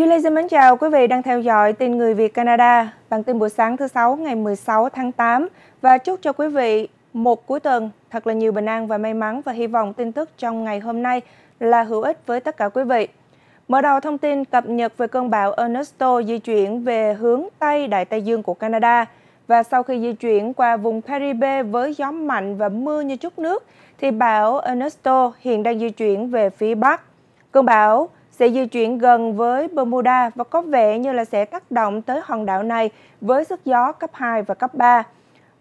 Du Lê xin mến chào quý vị đang theo dõi tin Người Việt Canada, bản tin buổi sáng thứ Sáu ngày 16 tháng 8 và chúc cho quý vị một cuối tuần thật là nhiều bình an và may mắn và hy vọng tin tức trong ngày hôm nay là hữu ích với tất cả quý vị. Mở đầu thông tin cập nhật về cơn bão Ernesto di chuyển về hướng Tây Đại Tây Dương của Canada và sau khi di chuyển qua vùng Caribe với gió mạnh và mưa như chút nước thì bão Ernesto hiện đang di chuyển về phía Bắc. Cơn bão sẽ di chuyển gần với Bermuda và có vẻ như là sẽ tác động tới hòn đảo này với sức gió cấp 2 và cấp 3.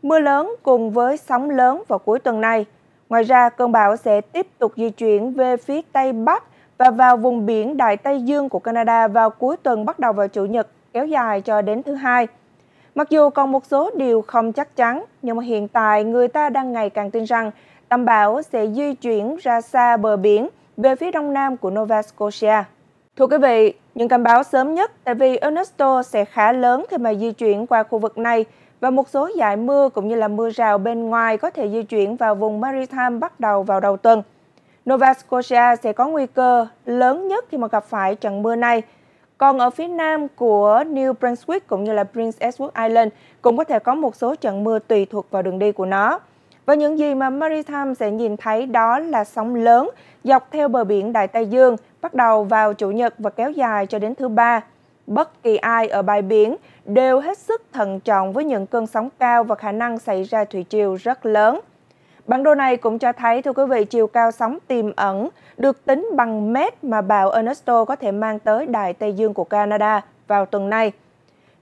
Mưa lớn cùng với sóng lớn vào cuối tuần này. Ngoài ra, cơn bão sẽ tiếp tục di chuyển về phía Tây Bắc và vào vùng biển Đại Tây Dương của Canada vào cuối tuần bắt đầu vào Chủ nhật, kéo dài cho đến thứ hai. Mặc dù còn một số điều không chắc chắn, nhưng mà hiện tại người ta đang ngày càng tin rằng tâm bão sẽ di chuyển ra xa bờ biển – về phía đông nam của Nova Scotia. Thưa quý vị, những cảnh báo sớm nhất tại vì Ernesto sẽ khá lớn khi mà di chuyển qua khu vực này và một số dải mưa cũng như là mưa rào bên ngoài có thể di chuyển vào vùng Maritime bắt đầu vào đầu tuần. Nova Scotia sẽ có nguy cơ lớn nhất khi mà gặp phải trận mưa này. Còn ở phía nam của New Brunswick cũng như là Prince Edward Island cũng có thể có một số trận mưa tùy thuộc vào đường đi của nó. Và những gì mà Maritime sẽ nhìn thấy đó là sóng lớn dọc theo bờ biển Đại Tây Dương bắt đầu vào Chủ nhật và kéo dài cho đến thứ ba. Bất kỳ ai ở bãi biển đều hết sức thận trọng với những cơn sóng cao và khả năng xảy ra thủy triều rất lớn. Bản đồ này cũng cho thấy, thưa quý vị, chiều cao sóng tiềm ẩn được tính bằng mét mà bão Ernesto có thể mang tới Đại Tây Dương của Canada vào tuần này.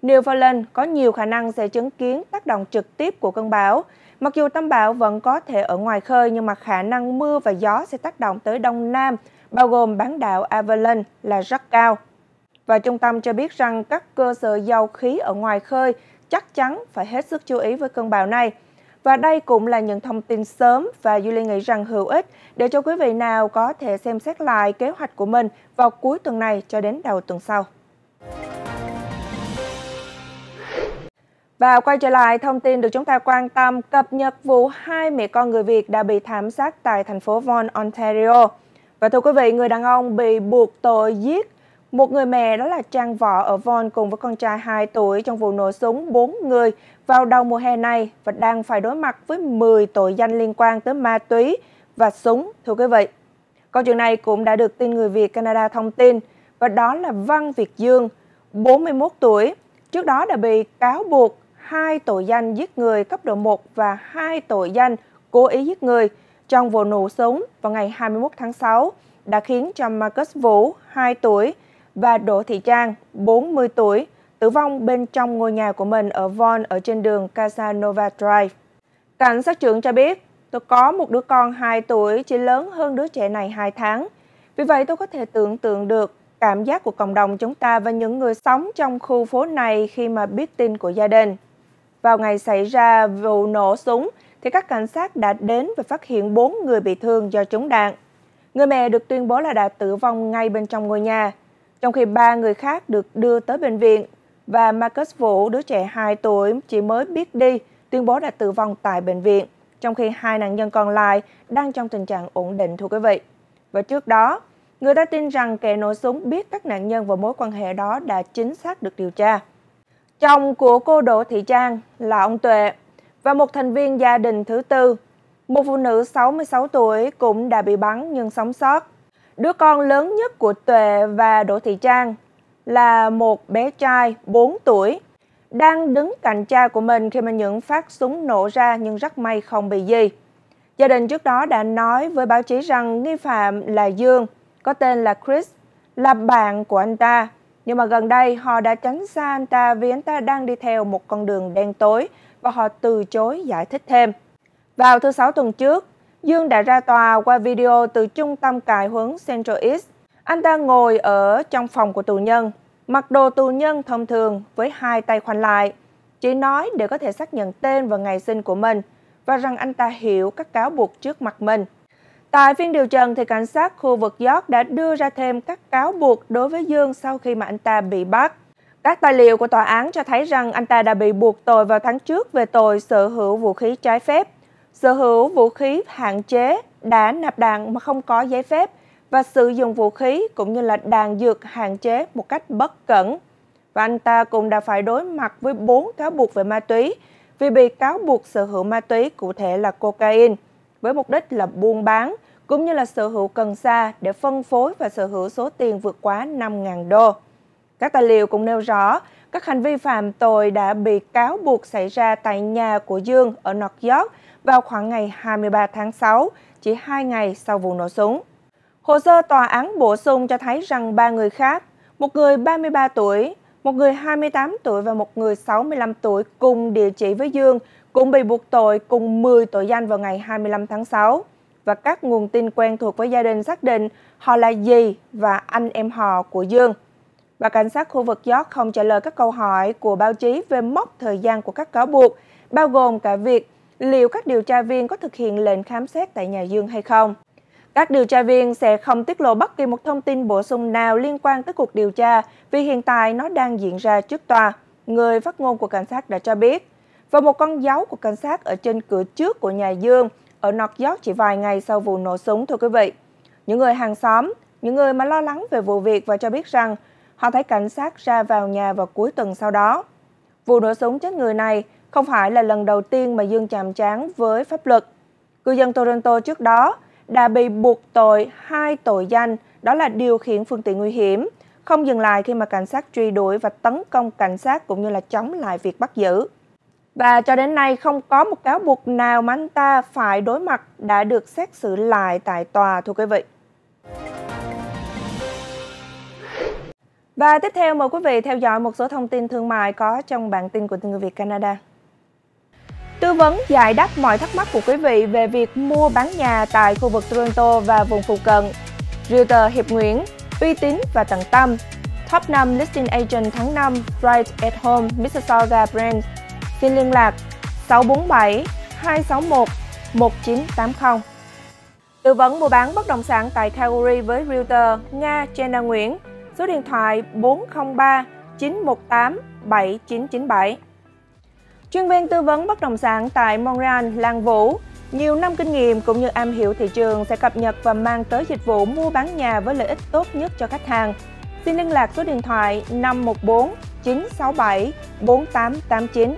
Newfoundland có nhiều khả năng sẽ chứng kiến tác động trực tiếp của cơn bão, Mặc dù tâm bão vẫn có thể ở ngoài khơi nhưng mà khả năng mưa và gió sẽ tác động tới Đông Nam, bao gồm bán đảo Avalon là rất cao. Và trung tâm cho biết rằng các cơ sở dầu khí ở ngoài khơi chắc chắn phải hết sức chú ý với cơn bão này. Và đây cũng là những thông tin sớm và Julie nghĩ rằng hữu ích để cho quý vị nào có thể xem xét lại kế hoạch của mình vào cuối tuần này cho đến đầu tuần sau. Và quay trở lại thông tin được chúng ta quan tâm cập nhật vụ hai mẹ con người Việt đã bị thảm sát tại thành phố Vaughan, Ontario. Và thưa quý vị, người đàn ông bị buộc tội giết một người mẹ đó là Trang Võ ở Vaughan cùng với con trai 2 tuổi trong vụ nổ súng 4 người vào đầu mùa hè này và đang phải đối mặt với 10 tội danh liên quan tới ma túy và súng, thưa quý vị. Câu chuyện này cũng đã được tin người Việt Canada thông tin và đó là Văn Việt Dương, 41 tuổi, trước đó đã bị cáo buộc hai tội danh giết người cấp độ 1 và hai tội danh cố ý giết người trong vụ nổ súng vào ngày 21 tháng 6 đã khiến cho Marcus Vũ, 2 tuổi, và Đỗ Thị Trang, 40 tuổi, tử vong bên trong ngôi nhà của mình ở Vaughan ở trên đường Casanova Drive. Cảnh sát trưởng cho biết, tôi có một đứa con 2 tuổi chỉ lớn hơn đứa trẻ này 2 tháng. Vì vậy tôi có thể tưởng tượng được cảm giác của cộng đồng chúng ta và những người sống trong khu phố này khi mà biết tin của gia đình. Vào ngày xảy ra vụ nổ súng, thì các cảnh sát đã đến và phát hiện 4 người bị thương do trúng đạn. Người mẹ được tuyên bố là đã tử vong ngay bên trong ngôi nhà, trong khi ba người khác được đưa tới bệnh viện và Marcus Vũ, đứa trẻ 2 tuổi chỉ mới biết đi, tuyên bố đã tử vong tại bệnh viện, trong khi hai nạn nhân còn lại đang trong tình trạng ổn định thưa quý vị. Và trước đó, người ta tin rằng kẻ nổ súng biết các nạn nhân và mối quan hệ đó đã chính xác được điều tra chồng của cô Đỗ Thị Trang là ông Tuệ và một thành viên gia đình thứ tư. Một phụ nữ 66 tuổi cũng đã bị bắn nhưng sống sót. Đứa con lớn nhất của Tuệ và Đỗ Thị Trang là một bé trai 4 tuổi đang đứng cạnh cha của mình khi mà những phát súng nổ ra nhưng rất may không bị gì. Gia đình trước đó đã nói với báo chí rằng nghi phạm là Dương, có tên là Chris, là bạn của anh ta nhưng mà gần đây họ đã tránh xa anh ta vì anh ta đang đi theo một con đường đen tối và họ từ chối giải thích thêm. Vào thứ Sáu tuần trước, Dương đã ra tòa qua video từ trung tâm cài huấn Central East. Anh ta ngồi ở trong phòng của tù nhân, mặc đồ tù nhân thông thường với hai tay khoanh lại, chỉ nói để có thể xác nhận tên và ngày sinh của mình và rằng anh ta hiểu các cáo buộc trước mặt mình. Tại phiên điều trần, thì cảnh sát khu vực York đã đưa ra thêm các cáo buộc đối với Dương sau khi mà anh ta bị bắt. Các tài liệu của tòa án cho thấy rằng anh ta đã bị buộc tội vào tháng trước về tội sở hữu vũ khí trái phép, sở hữu vũ khí hạn chế, đã nạp đạn mà không có giấy phép và sử dụng vũ khí cũng như là đạn dược hạn chế một cách bất cẩn. Và anh ta cũng đã phải đối mặt với bốn cáo buộc về ma túy vì bị cáo buộc sở hữu ma túy cụ thể là cocaine với mục đích là buôn bán cũng như là sở hữu cần sa để phân phối và sở hữu số tiền vượt quá 5.000 đô. Các tài liệu cũng nêu rõ, các hành vi phạm tội đã bị cáo buộc xảy ra tại nhà của Dương ở North York vào khoảng ngày 23 tháng 6, chỉ 2 ngày sau vụ nổ súng. Hồ sơ tòa án bổ sung cho thấy rằng ba người khác, một người 33 tuổi, một người 28 tuổi và một người 65 tuổi cùng địa chỉ với Dương cũng bị buộc tội cùng 10 tội danh vào ngày 25 tháng 6. Và các nguồn tin quen thuộc với gia đình xác định họ là gì và anh em họ của Dương. Và cảnh sát khu vực York không trả lời các câu hỏi của báo chí về mốc thời gian của các cáo buộc, bao gồm cả việc liệu các điều tra viên có thực hiện lệnh khám xét tại nhà Dương hay không. Các điều tra viên sẽ không tiết lộ bất kỳ một thông tin bổ sung nào liên quan tới cuộc điều tra vì hiện tại nó đang diễn ra trước tòa, người phát ngôn của cảnh sát đã cho biết và một con dấu của cảnh sát ở trên cửa trước của nhà Dương ở North York chỉ vài ngày sau vụ nổ súng thưa quý vị. Những người hàng xóm, những người mà lo lắng về vụ việc và cho biết rằng họ thấy cảnh sát ra vào nhà vào cuối tuần sau đó. Vụ nổ súng chết người này không phải là lần đầu tiên mà Dương chạm trán với pháp luật. Cư dân Toronto trước đó đã bị buộc tội hai tội danh đó là điều khiển phương tiện nguy hiểm, không dừng lại khi mà cảnh sát truy đuổi và tấn công cảnh sát cũng như là chống lại việc bắt giữ. Và cho đến nay không có một cáo buộc nào mà anh ta phải đối mặt đã được xét xử lại tại tòa thưa quý vị. Và tiếp theo mời quý vị theo dõi một số thông tin thương mại có trong bản tin của Tin người Việt Canada. Tư vấn giải đáp mọi thắc mắc của quý vị về việc mua bán nhà tại khu vực Toronto và vùng phụ cận. Realtor Hiệp Nguyễn, uy tín và tận tâm. Top 5 Listing Agent tháng 5, Right at Home, Mississauga Brands Xin liên lạc 647 261 1980. Tư vấn mua bán bất động sản tại Calgary với Realtor Nga Jenna Nguyễn, số điện thoại 403 918 7997. Chuyên viên tư vấn bất động sản tại Montreal, Lan Vũ, nhiều năm kinh nghiệm cũng như am hiểu thị trường sẽ cập nhật và mang tới dịch vụ mua bán nhà với lợi ích tốt nhất cho khách hàng. Xin liên lạc số điện thoại 514 967 4889.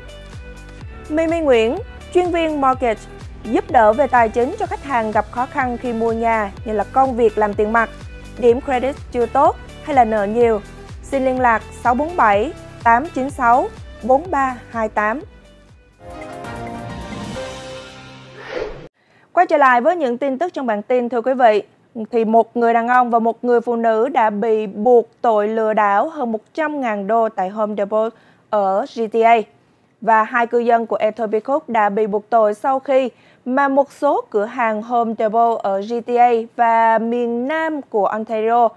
Mimi Nguyễn, chuyên viên Mortgage, giúp đỡ về tài chính cho khách hàng gặp khó khăn khi mua nhà như là công việc làm tiền mặt, điểm credit chưa tốt hay là nợ nhiều. Xin liên lạc 647 896 4328. Quay trở lại với những tin tức trong bản tin thưa quý vị, thì một người đàn ông và một người phụ nữ đã bị buộc tội lừa đảo hơn 100.000 đô tại Home Depot ở GTA và hai cư dân của Etobicoke đã bị buộc tội sau khi mà một số cửa hàng Home Depot ở GTA và miền Nam của Ontario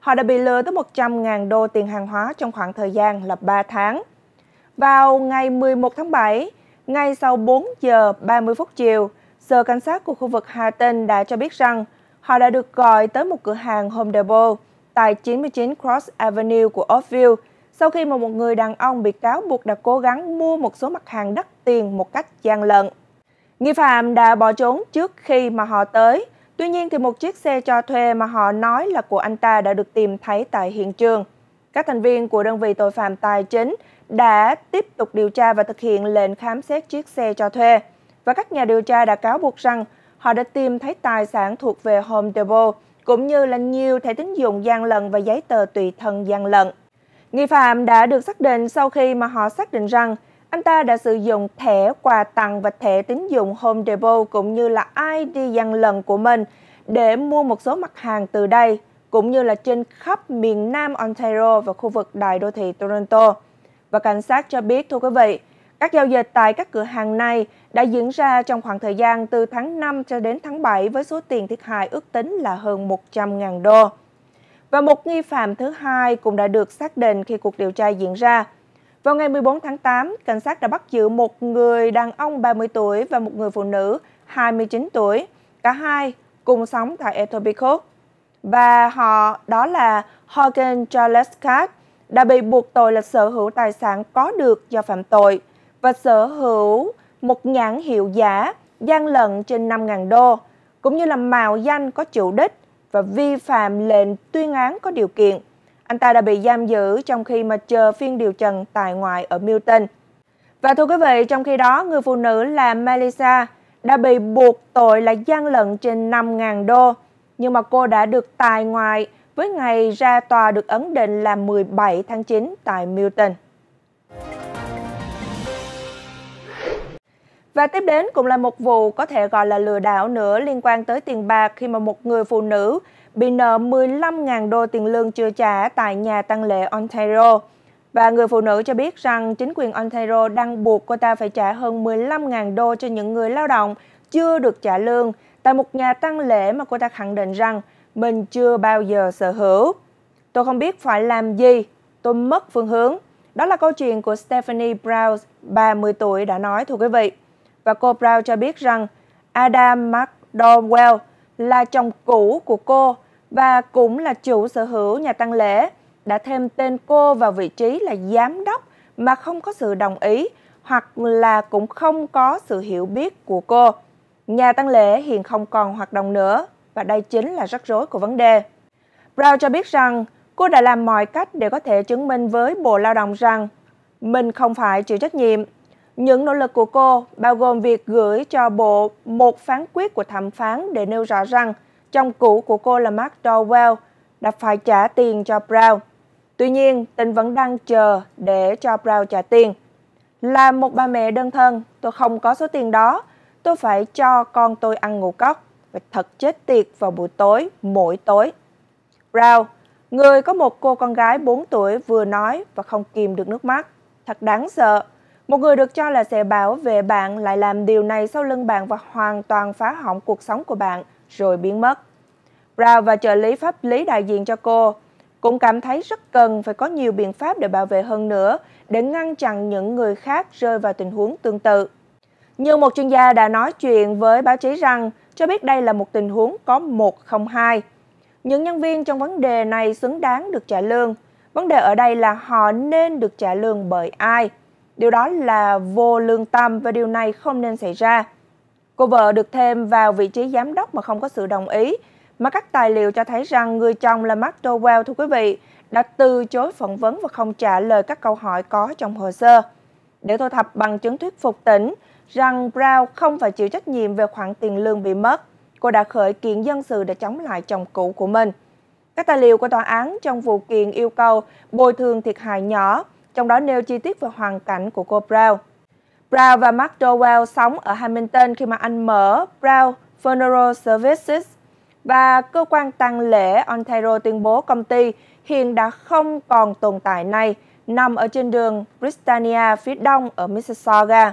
họ đã bị lừa tới 100.000 đô tiền hàng hóa trong khoảng thời gian là 3 tháng. Vào ngày 11 tháng 7, ngay sau 4 giờ 30 phút chiều, giờ cảnh sát của khu vực Hà Tinh đã cho biết rằng họ đã được gọi tới một cửa hàng Home Depot tại 99 Cross Avenue của Oakville sau khi mà một người đàn ông bị cáo buộc đã cố gắng mua một số mặt hàng đắt tiền một cách gian lận. Nghi phạm đã bỏ trốn trước khi mà họ tới. Tuy nhiên thì một chiếc xe cho thuê mà họ nói là của anh ta đã được tìm thấy tại hiện trường. Các thành viên của đơn vị tội phạm tài chính đã tiếp tục điều tra và thực hiện lệnh khám xét chiếc xe cho thuê. Và các nhà điều tra đã cáo buộc rằng họ đã tìm thấy tài sản thuộc về Home Depot, cũng như là nhiều thẻ tín dụng gian lận và giấy tờ tùy thân gian lận. Nghi phạm đã được xác định sau khi mà họ xác định rằng anh ta đã sử dụng thẻ quà tặng và thẻ tín dụng Home Depot cũng như là ID gian lần của mình để mua một số mặt hàng từ đây, cũng như là trên khắp miền Nam Ontario và khu vực đại đô thị Toronto. Và cảnh sát cho biết, thưa quý vị, các giao dịch tại các cửa hàng này đã diễn ra trong khoảng thời gian từ tháng 5 cho đến tháng 7 với số tiền thiệt hại ước tính là hơn 100.000 đô và một nghi phạm thứ hai cũng đã được xác định khi cuộc điều tra diễn ra. Vào ngày 14 tháng 8, cảnh sát đã bắt giữ một người đàn ông 30 tuổi và một người phụ nữ 29 tuổi. Cả hai cùng sống tại Etobicoke. Và họ đó là Hogan Charles Card đã bị buộc tội là sở hữu tài sản có được do phạm tội và sở hữu một nhãn hiệu giả gian lận trên 5.000 đô, cũng như là mạo danh có chủ đích và vi phạm lệnh tuyên án có điều kiện. Anh ta đã bị giam giữ trong khi mà chờ phiên điều trần tại ngoại ở Milton. Và thưa quý vị, trong khi đó, người phụ nữ là Melissa đã bị buộc tội là gian lận trên 5.000 đô, nhưng mà cô đã được tài ngoại với ngày ra tòa được ấn định là 17 tháng 9 tại Milton. Và tiếp đến cũng là một vụ có thể gọi là lừa đảo nữa liên quan tới tiền bạc khi mà một người phụ nữ bị nợ 15.000 đô tiền lương chưa trả tại nhà tăng lễ Ontario. Và người phụ nữ cho biết rằng chính quyền Ontario đang buộc cô ta phải trả hơn 15.000 đô cho những người lao động chưa được trả lương tại một nhà tăng lễ mà cô ta khẳng định rằng mình chưa bao giờ sở hữu. Tôi không biết phải làm gì, tôi mất phương hướng. Đó là câu chuyện của Stephanie Browse, 30 tuổi đã nói thưa quý vị và cô Brown cho biết rằng Adam McDowell là chồng cũ của cô và cũng là chủ sở hữu nhà tăng lễ, đã thêm tên cô vào vị trí là giám đốc mà không có sự đồng ý hoặc là cũng không có sự hiểu biết của cô. Nhà tăng lễ hiện không còn hoạt động nữa và đây chính là rắc rối của vấn đề. Brown cho biết rằng cô đã làm mọi cách để có thể chứng minh với Bộ Lao động rằng mình không phải chịu trách nhiệm những nỗ lực của cô bao gồm việc gửi cho bộ một phán quyết của thẩm phán để nêu rõ rằng chồng cũ của cô là Mark Dowell đã phải trả tiền cho Brown. Tuy nhiên, tình vẫn đang chờ để cho Brown trả tiền. Là một bà mẹ đơn thân, tôi không có số tiền đó. Tôi phải cho con tôi ăn ngủ cốc và thật chết tiệt vào buổi tối, mỗi tối. Brown, người có một cô con gái 4 tuổi vừa nói và không kìm được nước mắt. Thật đáng sợ. Một người được cho là sẽ bảo về bạn lại làm điều này sau lưng bạn và hoàn toàn phá hỏng cuộc sống của bạn, rồi biến mất. Brown và trợ lý pháp lý đại diện cho cô cũng cảm thấy rất cần phải có nhiều biện pháp để bảo vệ hơn nữa, để ngăn chặn những người khác rơi vào tình huống tương tự. Như một chuyên gia đã nói chuyện với báo chí rằng, cho biết đây là một tình huống có 102. Những nhân viên trong vấn đề này xứng đáng được trả lương. Vấn đề ở đây là họ nên được trả lương bởi ai? Điều đó là vô lương tâm và điều này không nên xảy ra. Cô vợ được thêm vào vị trí giám đốc mà không có sự đồng ý, mà các tài liệu cho thấy rằng người chồng là Mark Dowell, thưa quý vị, đã từ chối phỏng vấn và không trả lời các câu hỏi có trong hồ sơ. Để thu thập bằng chứng thuyết phục tỉnh rằng Brown không phải chịu trách nhiệm về khoản tiền lương bị mất, cô đã khởi kiện dân sự để chống lại chồng cũ của mình. Các tài liệu của tòa án trong vụ kiện yêu cầu bồi thường thiệt hại nhỏ trong đó nêu chi tiết về hoàn cảnh của cô Brown. Brown và Mark Dowell sống ở Hamilton khi mà anh mở Brown Funeral Services và cơ quan tang lễ Ontario tuyên bố công ty hiện đã không còn tồn tại này, nằm ở trên đường Britannia phía đông ở Mississauga.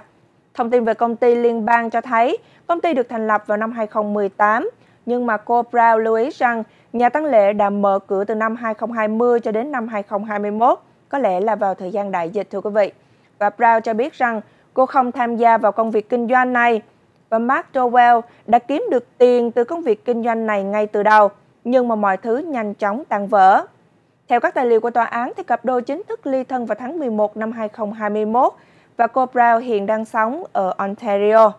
Thông tin về công ty liên bang cho thấy công ty được thành lập vào năm 2018, nhưng mà cô Brown lưu ý rằng nhà tăng lễ đã mở cửa từ năm 2020 cho đến năm 2021 có lẽ là vào thời gian đại dịch thưa quý vị. Và Brown cho biết rằng cô không tham gia vào công việc kinh doanh này và Mark Dowell đã kiếm được tiền từ công việc kinh doanh này ngay từ đầu, nhưng mà mọi thứ nhanh chóng tan vỡ. Theo các tài liệu của tòa án, thì cặp đôi chính thức ly thân vào tháng 11 năm 2021 và cô Brown hiện đang sống ở Ontario.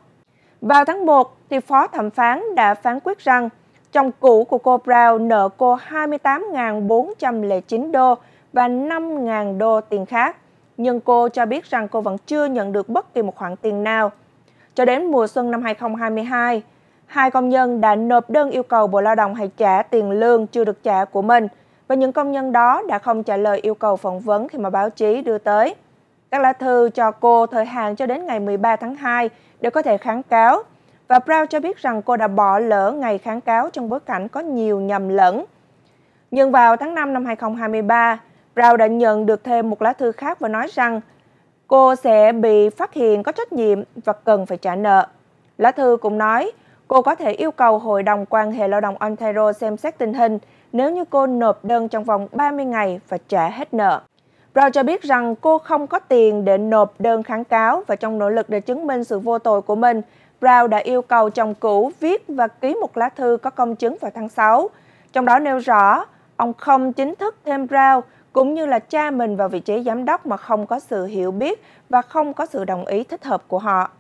Vào tháng 1, thì phó thẩm phán đã phán quyết rằng chồng cũ của cô Brown nợ cô 28.409 đô và 5.000 đô tiền khác. Nhưng cô cho biết rằng cô vẫn chưa nhận được bất kỳ một khoản tiền nào. Cho đến mùa xuân năm 2022, hai công nhân đã nộp đơn yêu cầu Bộ Lao động hãy trả tiền lương chưa được trả của mình và những công nhân đó đã không trả lời yêu cầu phỏng vấn khi mà báo chí đưa tới. Các lá thư cho cô thời hạn cho đến ngày 13 tháng 2 để có thể kháng cáo và Brown cho biết rằng cô đã bỏ lỡ ngày kháng cáo trong bối cảnh có nhiều nhầm lẫn. Nhưng vào tháng 5 năm 2023, Brown đã nhận được thêm một lá thư khác và nói rằng cô sẽ bị phát hiện có trách nhiệm và cần phải trả nợ. Lá thư cũng nói cô có thể yêu cầu Hội đồng quan hệ lao động Ontario xem xét tình hình nếu như cô nộp đơn trong vòng 30 ngày và trả hết nợ. Brown cho biết rằng cô không có tiền để nộp đơn kháng cáo và trong nỗ lực để chứng minh sự vô tội của mình, Brown đã yêu cầu chồng cũ viết và ký một lá thư có công chứng vào tháng 6. Trong đó nêu rõ, ông không chính thức thêm Brown cũng như là cha mình vào vị trí giám đốc mà không có sự hiểu biết và không có sự đồng ý thích hợp của họ.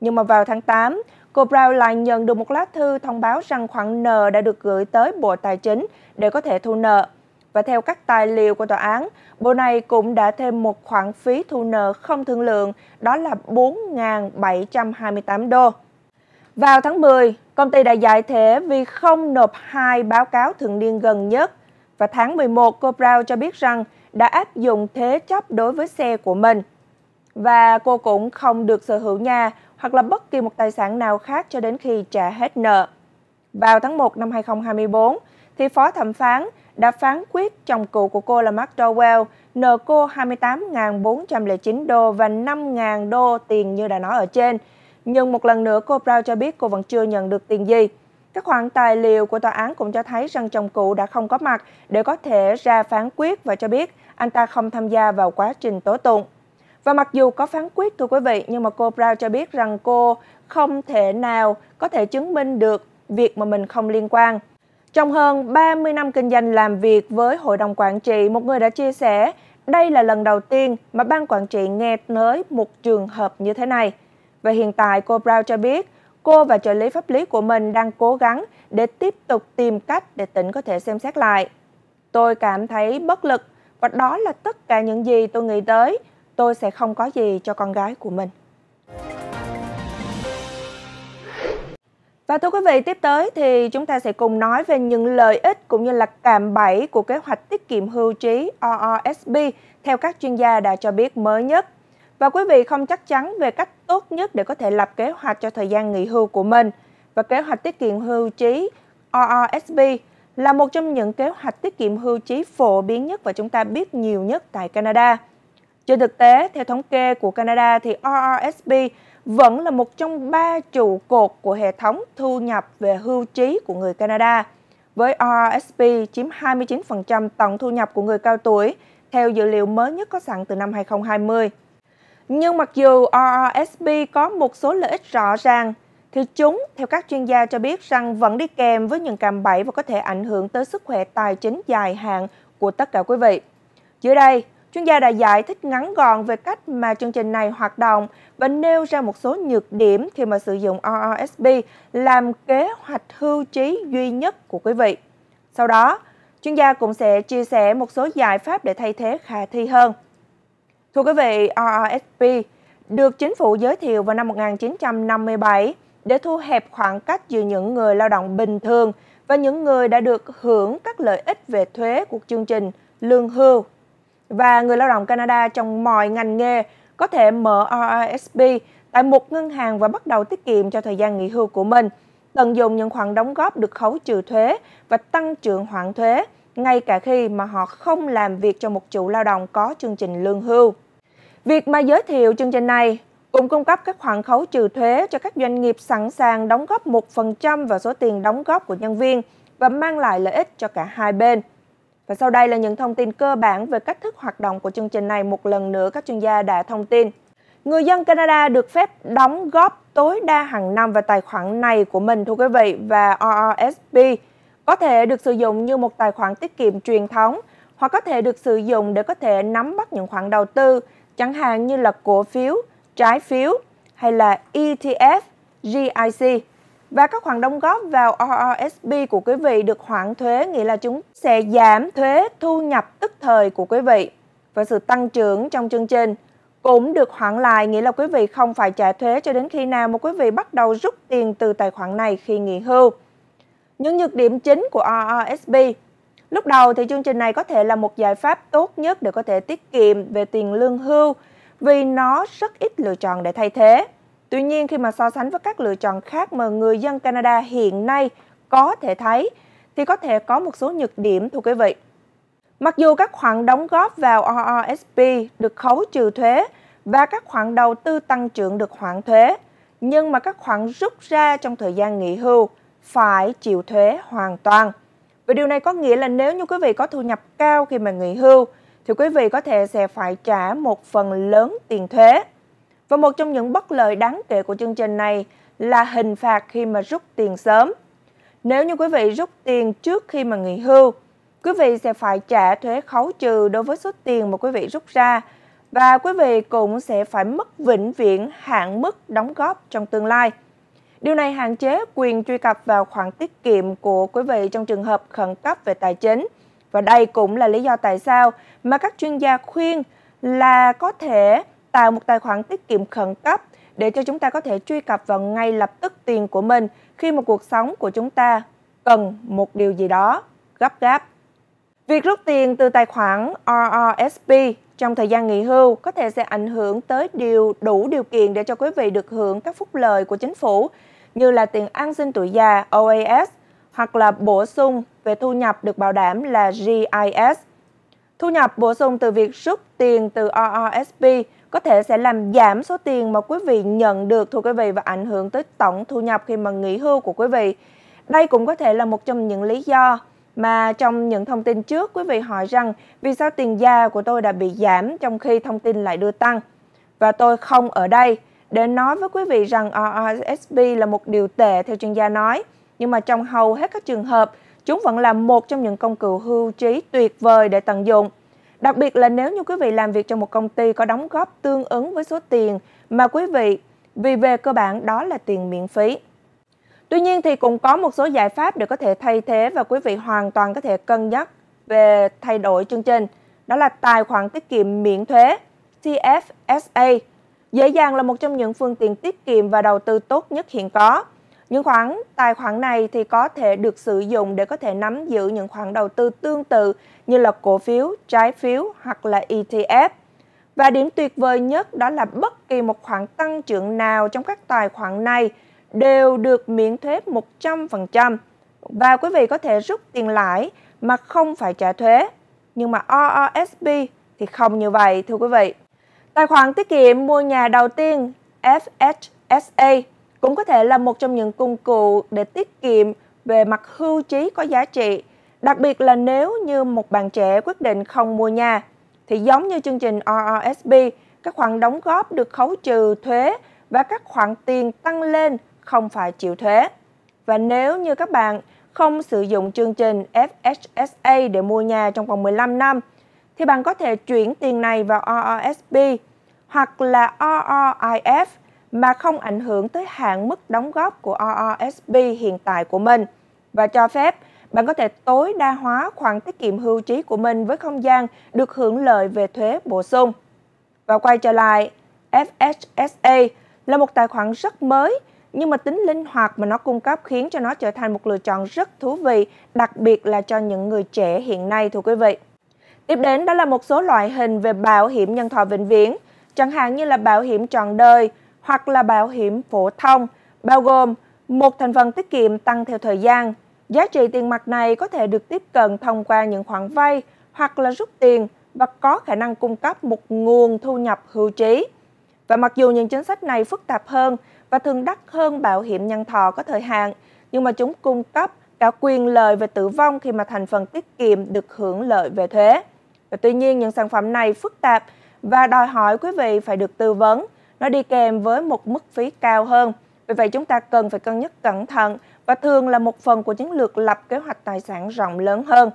Nhưng mà vào tháng 8, cô Brown lại nhận được một lá thư thông báo rằng khoản nợ đã được gửi tới Bộ Tài chính để có thể thu nợ. Và theo các tài liệu của tòa án, bộ này cũng đã thêm một khoản phí thu nợ không thương lượng, đó là 4.728 đô. Vào tháng 10, công ty đã giải thể vì không nộp hai báo cáo thường niên gần nhất – và tháng 11, cô Brown cho biết rằng đã áp dụng thế chấp đối với xe của mình. Và cô cũng không được sở hữu nhà hoặc là bất kỳ một tài sản nào khác cho đến khi trả hết nợ. Vào tháng 1 năm 2024, thì phó thẩm phán đã phán quyết chồng cũ của cô là Mark Dowell nợ cô 28.409 đô và 5.000 đô tiền như đã nói ở trên. Nhưng một lần nữa cô Brown cho biết cô vẫn chưa nhận được tiền gì. Các khoản tài liệu của tòa án cũng cho thấy rằng chồng cụ đã không có mặt để có thể ra phán quyết và cho biết anh ta không tham gia vào quá trình tố tụng. Và mặc dù có phán quyết thưa quý vị, nhưng mà cô Brown cho biết rằng cô không thể nào có thể chứng minh được việc mà mình không liên quan. Trong hơn 30 năm kinh doanh làm việc với hội đồng quản trị, một người đã chia sẻ đây là lần đầu tiên mà ban quản trị nghe tới một trường hợp như thế này. Và hiện tại cô Brown cho biết cô và trợ lý pháp lý của mình đang cố gắng để tiếp tục tìm cách để tỉnh có thể xem xét lại. Tôi cảm thấy bất lực và đó là tất cả những gì tôi nghĩ tới. Tôi sẽ không có gì cho con gái của mình. Và thưa quý vị, tiếp tới thì chúng ta sẽ cùng nói về những lợi ích cũng như là cạm bẫy của kế hoạch tiết kiệm hưu trí OOSB theo các chuyên gia đã cho biết mới nhất. Và quý vị không chắc chắn về cách tốt nhất để có thể lập kế hoạch cho thời gian nghỉ hưu của mình và kế hoạch tiết kiệm hưu trí RRSP là một trong những kế hoạch tiết kiệm hưu trí phổ biến nhất và chúng ta biết nhiều nhất tại Canada. Trên thực tế, theo thống kê của Canada thì RRSP vẫn là một trong ba trụ cột của hệ thống thu nhập về hưu trí của người Canada. Với RRSP chiếm 29% tổng thu nhập của người cao tuổi, theo dữ liệu mới nhất có sẵn từ năm 2020. Nhưng mặc dù RRSP có một số lợi ích rõ ràng, thì chúng, theo các chuyên gia cho biết rằng vẫn đi kèm với những cạm bẫy và có thể ảnh hưởng tới sức khỏe tài chính dài hạn của tất cả quý vị. Dưới đây, chuyên gia đã giải thích ngắn gọn về cách mà chương trình này hoạt động và nêu ra một số nhược điểm khi mà sử dụng RRSP làm kế hoạch hưu trí duy nhất của quý vị. Sau đó, chuyên gia cũng sẽ chia sẻ một số giải pháp để thay thế khả thi hơn – Thưa quý vị, RRSP được chính phủ giới thiệu vào năm 1957 để thu hẹp khoảng cách giữa những người lao động bình thường và những người đã được hưởng các lợi ích về thuế của chương trình lương hưu. Và người lao động Canada trong mọi ngành nghề có thể mở RRSP tại một ngân hàng và bắt đầu tiết kiệm cho thời gian nghỉ hưu của mình, tận dụng những khoản đóng góp được khấu trừ thuế và tăng trưởng khoản thuế, ngay cả khi mà họ không làm việc cho một chủ lao động có chương trình lương hưu. Việc mà giới thiệu chương trình này cũng cung cấp các khoản khấu trừ thuế cho các doanh nghiệp sẵn sàng đóng góp 1% vào số tiền đóng góp của nhân viên và mang lại lợi ích cho cả hai bên. Và sau đây là những thông tin cơ bản về cách thức hoạt động của chương trình này một lần nữa các chuyên gia đã thông tin. Người dân Canada được phép đóng góp tối đa hàng năm vào tài khoản này của mình thưa quý vị và RRSP có thể được sử dụng như một tài khoản tiết kiệm truyền thống hoặc có thể được sử dụng để có thể nắm bắt những khoản đầu tư, chẳng hạn như là cổ phiếu, trái phiếu hay là ETF, GIC. Và các khoản đóng góp vào RRSP của quý vị được hoãn thuế, nghĩa là chúng sẽ giảm thuế thu nhập tức thời của quý vị. Và sự tăng trưởng trong chương trình cũng được hoãn lại, nghĩa là quý vị không phải trả thuế cho đến khi nào mà quý vị bắt đầu rút tiền từ tài khoản này khi nghỉ hưu. Những nhược điểm chính của RRSP Lúc đầu thì chương trình này có thể là một giải pháp tốt nhất để có thể tiết kiệm về tiền lương hưu vì nó rất ít lựa chọn để thay thế. Tuy nhiên khi mà so sánh với các lựa chọn khác mà người dân Canada hiện nay có thể thấy thì có thể có một số nhược điểm thưa quý vị. Mặc dù các khoản đóng góp vào RRSP được khấu trừ thuế và các khoản đầu tư tăng trưởng được hoãn thuế, nhưng mà các khoản rút ra trong thời gian nghỉ hưu phải chịu thuế hoàn toàn. Và điều này có nghĩa là nếu như quý vị có thu nhập cao khi mà nghỉ hưu, thì quý vị có thể sẽ phải trả một phần lớn tiền thuế. Và một trong những bất lợi đáng kể của chương trình này là hình phạt khi mà rút tiền sớm. Nếu như quý vị rút tiền trước khi mà nghỉ hưu, quý vị sẽ phải trả thuế khấu trừ đối với số tiền mà quý vị rút ra và quý vị cũng sẽ phải mất vĩnh viễn hạn mức đóng góp trong tương lai. Điều này hạn chế quyền truy cập vào khoản tiết kiệm của quý vị trong trường hợp khẩn cấp về tài chính. Và đây cũng là lý do tại sao mà các chuyên gia khuyên là có thể tạo một tài khoản tiết kiệm khẩn cấp để cho chúng ta có thể truy cập vào ngay lập tức tiền của mình khi một cuộc sống của chúng ta cần một điều gì đó gấp gáp. Việc rút tiền từ tài khoản RRSP trong thời gian nghỉ hưu có thể sẽ ảnh hưởng tới điều đủ điều kiện để cho quý vị được hưởng các phúc lợi của chính phủ như là tiền an sinh tuổi già OAS hoặc là bổ sung về thu nhập được bảo đảm là GIS. Thu nhập bổ sung từ việc rút tiền từ RRSP có thể sẽ làm giảm số tiền mà quý vị nhận được thưa quý vị và ảnh hưởng tới tổng thu nhập khi mà nghỉ hưu của quý vị. Đây cũng có thể là một trong những lý do mà trong những thông tin trước quý vị hỏi rằng vì sao tiền già của tôi đã bị giảm trong khi thông tin lại đưa tăng và tôi không ở đây để nói với quý vị rằng RRSP là một điều tệ theo chuyên gia nói. Nhưng mà trong hầu hết các trường hợp, chúng vẫn là một trong những công cụ hưu trí tuyệt vời để tận dụng. Đặc biệt là nếu như quý vị làm việc trong một công ty có đóng góp tương ứng với số tiền mà quý vị, vì về cơ bản đó là tiền miễn phí. Tuy nhiên thì cũng có một số giải pháp để có thể thay thế và quý vị hoàn toàn có thể cân nhắc về thay đổi chương trình. Đó là tài khoản tiết kiệm miễn thuế TFSA dễ dàng là một trong những phương tiện tiết kiệm và đầu tư tốt nhất hiện có. Những khoản tài khoản này thì có thể được sử dụng để có thể nắm giữ những khoản đầu tư tương tự như là cổ phiếu, trái phiếu hoặc là ETF. Và điểm tuyệt vời nhất đó là bất kỳ một khoản tăng trưởng nào trong các tài khoản này đều được miễn thuế 100% và quý vị có thể rút tiền lãi mà không phải trả thuế. Nhưng mà OOSB thì không như vậy thưa quý vị. Tài khoản tiết kiệm mua nhà đầu tiên FHSA cũng có thể là một trong những công cụ để tiết kiệm về mặt hưu trí có giá trị, đặc biệt là nếu như một bạn trẻ quyết định không mua nhà. Thì giống như chương trình RRSP, các khoản đóng góp được khấu trừ thuế và các khoản tiền tăng lên không phải chịu thuế. Và nếu như các bạn không sử dụng chương trình FHSA để mua nhà trong vòng 15 năm, thì bạn có thể chuyển tiền này vào RRSP hoặc là RRIF mà không ảnh hưởng tới hạn mức đóng góp của RRSP hiện tại của mình và cho phép bạn có thể tối đa hóa khoản tiết kiệm hưu trí của mình với không gian được hưởng lợi về thuế bổ sung. Và quay trở lại, FHSA là một tài khoản rất mới nhưng mà tính linh hoạt mà nó cung cấp khiến cho nó trở thành một lựa chọn rất thú vị, đặc biệt là cho những người trẻ hiện nay thưa quý vị. Tiếp đến đó là một số loại hình về bảo hiểm nhân thọ vĩnh viễn, chẳng hạn như là bảo hiểm trọn đời hoặc là bảo hiểm phổ thông, bao gồm một thành phần tiết kiệm tăng theo thời gian. Giá trị tiền mặt này có thể được tiếp cận thông qua những khoản vay hoặc là rút tiền và có khả năng cung cấp một nguồn thu nhập hưu trí. Và mặc dù những chính sách này phức tạp hơn và thường đắt hơn bảo hiểm nhân thọ có thời hạn, nhưng mà chúng cung cấp cả quyền lợi về tử vong khi mà thành phần tiết kiệm được hưởng lợi về thuế và Tuy nhiên, những sản phẩm này phức tạp và đòi hỏi quý vị phải được tư vấn. Nó đi kèm với một mức phí cao hơn. Vì vậy, chúng ta cần phải cân nhắc cẩn thận và thường là một phần của chiến lược lập kế hoạch tài sản rộng lớn hơn.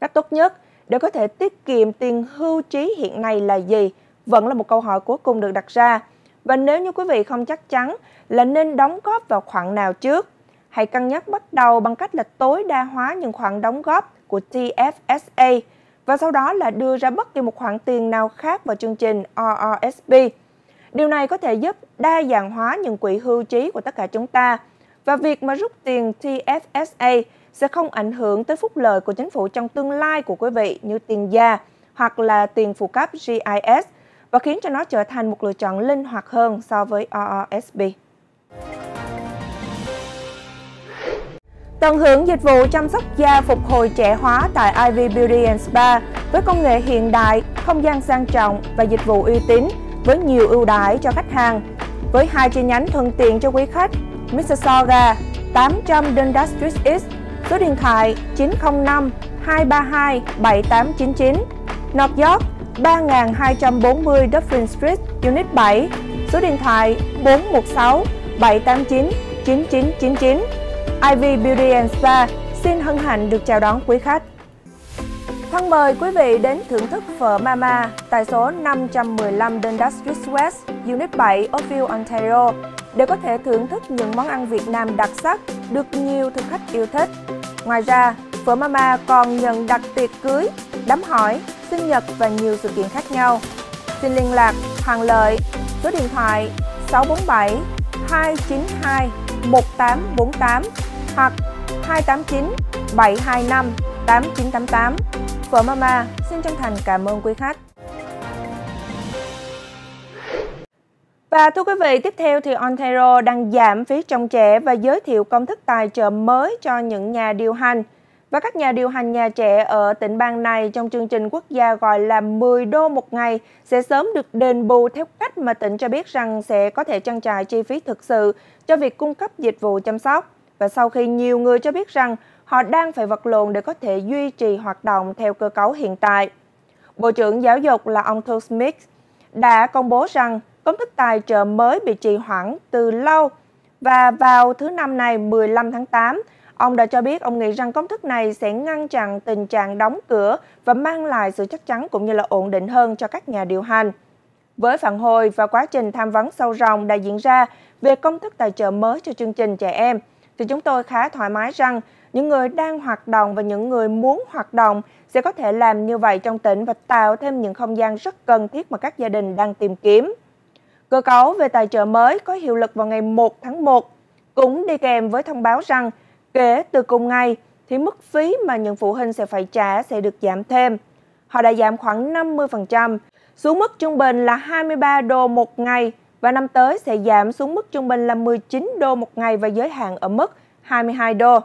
Cách tốt nhất để có thể tiết kiệm tiền hưu trí hiện nay là gì? Vẫn là một câu hỏi cuối cùng được đặt ra. Và nếu như quý vị không chắc chắn là nên đóng góp vào khoản nào trước, hãy cân nhắc bắt đầu bằng cách là tối đa hóa những khoản đóng góp của TFSA – và sau đó là đưa ra bất kỳ một khoản tiền nào khác vào chương trình RRSP. Điều này có thể giúp đa dạng hóa những quỹ hưu trí của tất cả chúng ta và việc mà rút tiền TFSA sẽ không ảnh hưởng tới phúc lợi của chính phủ trong tương lai của quý vị như tiền già hoặc là tiền phụ cấp GIS và khiến cho nó trở thành một lựa chọn linh hoạt hơn so với RRSP. Tận hưởng dịch vụ chăm sóc da phục hồi trẻ hóa tại Ivy Beauty and Spa với công nghệ hiện đại, không gian sang trọng và dịch vụ uy tín với nhiều ưu đãi cho khách hàng. Với hai chi nhánh thuận tiện cho quý khách, Mississauga 800 Dundas Street East, số điện thoại 905 232 7899, North York 3240 Dublin Street, Unit 7, số điện thoại 416 789 9999. IV Beauty and Spa xin hân hạnh được chào đón quý khách. Thân mời quý vị đến thưởng thức phở Mama tại số 515 Dundas Street West, Unit 7, Oakville, Ontario để có thể thưởng thức những món ăn Việt Nam đặc sắc được nhiều thực khách yêu thích. Ngoài ra, phở Mama còn nhận đặt tiệc cưới, đám hỏi, sinh nhật và nhiều sự kiện khác nhau. Xin liên lạc Hoàng Lợi, số điện thoại 647 292 1848 hoặc 289 725 8988. Phở Mama xin chân thành cảm ơn quý khách. Và thưa quý vị, tiếp theo thì Ontario đang giảm phí trồng trẻ và giới thiệu công thức tài trợ mới cho những nhà điều hành. Và các nhà điều hành nhà trẻ ở tỉnh bang này trong chương trình quốc gia gọi là 10 đô một ngày sẽ sớm được đền bù theo cách mà tỉnh cho biết rằng sẽ có thể trang trải chi phí thực sự cho việc cung cấp dịch vụ chăm sóc và sau khi nhiều người cho biết rằng họ đang phải vật lộn để có thể duy trì hoạt động theo cơ cấu hiện tại. Bộ trưởng Giáo dục là ông Phil Smith đã công bố rằng công thức tài trợ mới bị trì hoãn từ lâu và vào thứ năm này 15 tháng 8, ông đã cho biết ông nghĩ rằng công thức này sẽ ngăn chặn tình trạng đóng cửa và mang lại sự chắc chắn cũng như là ổn định hơn cho các nhà điều hành. Với phản hồi và quá trình tham vấn sâu rộng đã diễn ra về công thức tài trợ mới cho chương trình trẻ em, thì chúng tôi khá thoải mái rằng những người đang hoạt động và những người muốn hoạt động sẽ có thể làm như vậy trong tỉnh và tạo thêm những không gian rất cần thiết mà các gia đình đang tìm kiếm. Cơ cấu về tài trợ mới có hiệu lực vào ngày 1 tháng 1 cũng đi kèm với thông báo rằng kể từ cùng ngày thì mức phí mà những phụ huynh sẽ phải trả sẽ được giảm thêm. Họ đã giảm khoảng 50% xuống mức trung bình là 23 đô một ngày và năm tới sẽ giảm xuống mức trung bình là 19 đô một ngày và giới hạn ở mức 22 đô.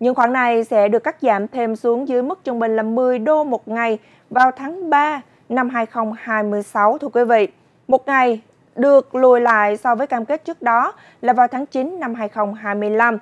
Những khoản này sẽ được cắt giảm thêm xuống dưới mức trung bình là 10 đô một ngày vào tháng 3 năm 2026 thưa quý vị. Một ngày được lùi lại so với cam kết trước đó là vào tháng 9 năm 2025.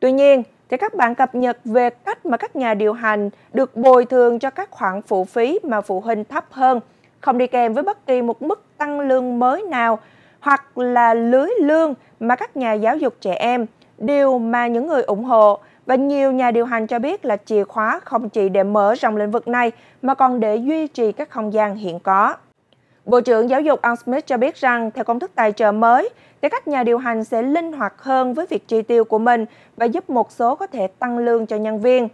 Tuy nhiên, thì các bạn cập nhật về cách mà các nhà điều hành được bồi thường cho các khoản phụ phí mà phụ huynh thấp hơn, không đi kèm với bất kỳ một mức tăng lương mới nào hoặc là lưới lương mà các nhà giáo dục trẻ em, điều mà những người ủng hộ và nhiều nhà điều hành cho biết là chìa khóa không chỉ để mở rộng lĩnh vực này mà còn để duy trì các không gian hiện có. Bộ trưởng Giáo dục Al Smith cho biết rằng theo công thức tài trợ mới, thì các nhà điều hành sẽ linh hoạt hơn với việc chi tiêu của mình và giúp một số có thể tăng lương cho nhân viên.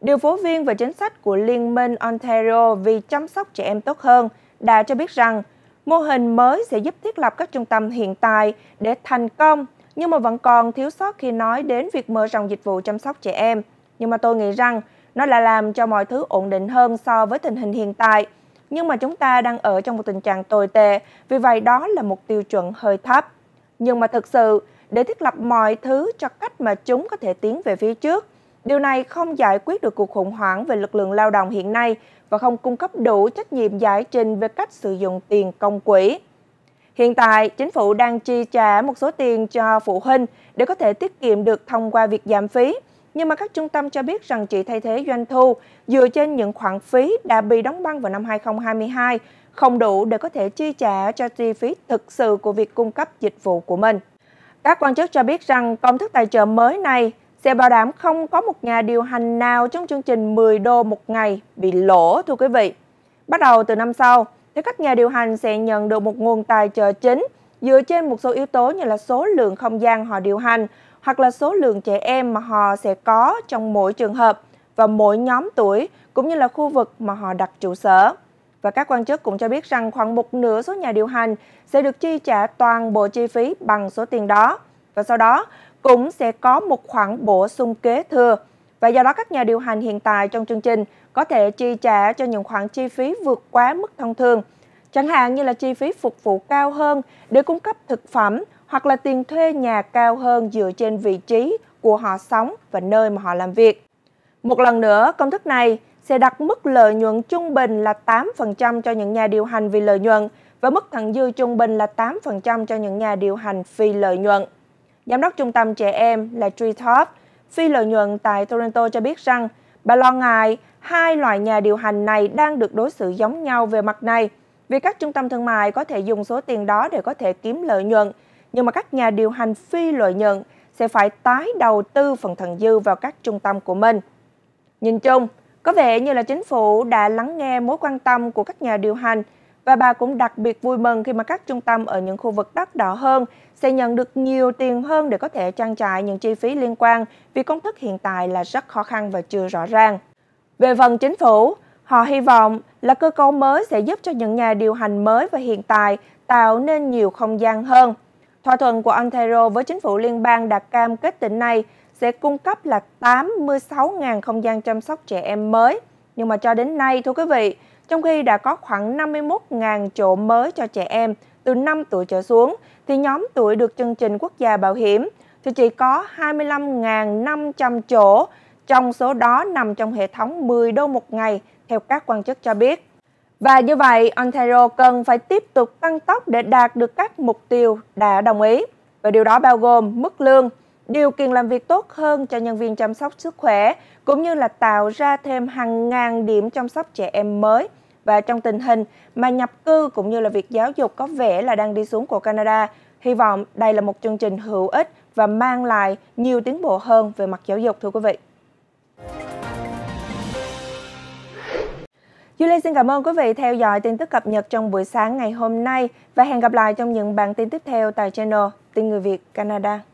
Điều phối viên về chính sách của Liên minh Ontario vì chăm sóc trẻ em tốt hơn đã cho biết rằng Mô hình mới sẽ giúp thiết lập các trung tâm hiện tại để thành công, nhưng mà vẫn còn thiếu sót khi nói đến việc mở rộng dịch vụ chăm sóc trẻ em. Nhưng mà tôi nghĩ rằng nó là làm cho mọi thứ ổn định hơn so với tình hình hiện tại. Nhưng mà chúng ta đang ở trong một tình trạng tồi tệ, vì vậy đó là một tiêu chuẩn hơi thấp. Nhưng mà thực sự, để thiết lập mọi thứ cho cách mà chúng có thể tiến về phía trước, điều này không giải quyết được cuộc khủng hoảng về lực lượng lao động hiện nay và không cung cấp đủ trách nhiệm giải trình về cách sử dụng tiền công quỹ. Hiện tại, chính phủ đang chi trả một số tiền cho phụ huynh để có thể tiết kiệm được thông qua việc giảm phí, nhưng mà các trung tâm cho biết rằng chỉ thay thế doanh thu dựa trên những khoản phí đã bị đóng băng vào năm 2022 không đủ để có thể chi trả cho chi phí thực sự của việc cung cấp dịch vụ của mình. Các quan chức cho biết rằng công thức tài trợ mới này sẽ bảo đảm không có một nhà điều hành nào trong chương trình 10 đô một ngày bị lỗ thưa quý vị. Bắt đầu từ năm sau, thì các nhà điều hành sẽ nhận được một nguồn tài trợ chính dựa trên một số yếu tố như là số lượng không gian họ điều hành hoặc là số lượng trẻ em mà họ sẽ có trong mỗi trường hợp và mỗi nhóm tuổi cũng như là khu vực mà họ đặt trụ sở. Và các quan chức cũng cho biết rằng khoảng một nửa số nhà điều hành sẽ được chi trả toàn bộ chi phí bằng số tiền đó. Và sau đó, cũng sẽ có một khoản bổ sung kế thừa và do đó các nhà điều hành hiện tại trong chương trình có thể chi trả cho những khoản chi phí vượt quá mức thông thường, chẳng hạn như là chi phí phục vụ cao hơn để cung cấp thực phẩm hoặc là tiền thuê nhà cao hơn dựa trên vị trí của họ sống và nơi mà họ làm việc. Một lần nữa, công thức này sẽ đặt mức lợi nhuận trung bình là 8% cho những nhà điều hành vì lợi nhuận và mức thặng dư trung bình là 8% cho những nhà điều hành phi lợi nhuận giám đốc trung tâm trẻ em là Treetop, phi lợi nhuận tại Toronto cho biết rằng bà lo ngại hai loại nhà điều hành này đang được đối xử giống nhau về mặt này, vì các trung tâm thương mại có thể dùng số tiền đó để có thể kiếm lợi nhuận, nhưng mà các nhà điều hành phi lợi nhuận sẽ phải tái đầu tư phần thẳng dư vào các trung tâm của mình. Nhìn chung, có vẻ như là chính phủ đã lắng nghe mối quan tâm của các nhà điều hành và bà cũng đặc biệt vui mừng khi mà các trung tâm ở những khu vực đắt đỏ hơn sẽ nhận được nhiều tiền hơn để có thể trang trải những chi phí liên quan vì công thức hiện tại là rất khó khăn và chưa rõ ràng. Về phần chính phủ, họ hy vọng là cơ cấu mới sẽ giúp cho những nhà điều hành mới và hiện tại tạo nên nhiều không gian hơn. Thỏa thuận của Ontario với chính phủ liên bang đặt cam kết tỉnh này sẽ cung cấp là 86.000 không gian chăm sóc trẻ em mới. Nhưng mà cho đến nay, thưa quý vị, trong khi đã có khoảng 51.000 chỗ mới cho trẻ em từ 5 tuổi trở xuống, thì nhóm tuổi được chương trình quốc gia bảo hiểm thì chỉ có 25.500 chỗ, trong số đó nằm trong hệ thống 10 đô một ngày, theo các quan chức cho biết. Và như vậy, Ontario cần phải tiếp tục tăng tốc để đạt được các mục tiêu đã đồng ý. Và điều đó bao gồm mức lương, điều kiện làm việc tốt hơn cho nhân viên chăm sóc sức khỏe, cũng như là tạo ra thêm hàng ngàn điểm chăm sóc trẻ em mới. Và trong tình hình mà nhập cư cũng như là việc giáo dục có vẻ là đang đi xuống của Canada, hy vọng đây là một chương trình hữu ích và mang lại nhiều tiến bộ hơn về mặt giáo dục thưa quý vị. Julie xin cảm ơn quý vị theo dõi tin tức cập nhật trong buổi sáng ngày hôm nay và hẹn gặp lại trong những bản tin tiếp theo tại channel Tin Người Việt Canada.